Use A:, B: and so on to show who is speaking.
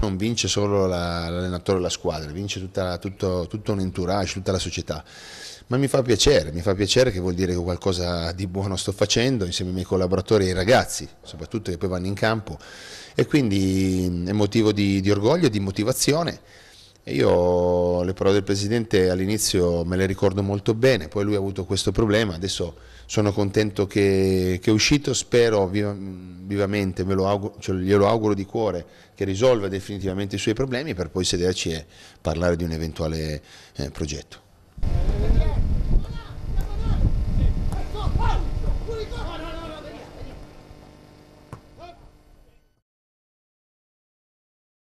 A: non vince solo la, l'allenatore e la squadra, vince tutta, tutto, tutto, un entourage, tutta la società. Ma mi fa piacere, mi fa piacere che vuol dire che qualcosa di buono sto facendo insieme ai miei collaboratori e ai ragazzi, soprattutto che poi vanno in campo. E quindi mm, è motivo di, di orgoglio, di motivazione. Io le parole del Presidente all'inizio me le ricordo molto bene, poi lui ha avuto questo problema, adesso sono contento che, che è uscito, spero viva, vivamente, auguro, cioè, glielo auguro di cuore, che risolva definitivamente i suoi problemi per poi sederci e parlare di un eventuale eh, progetto.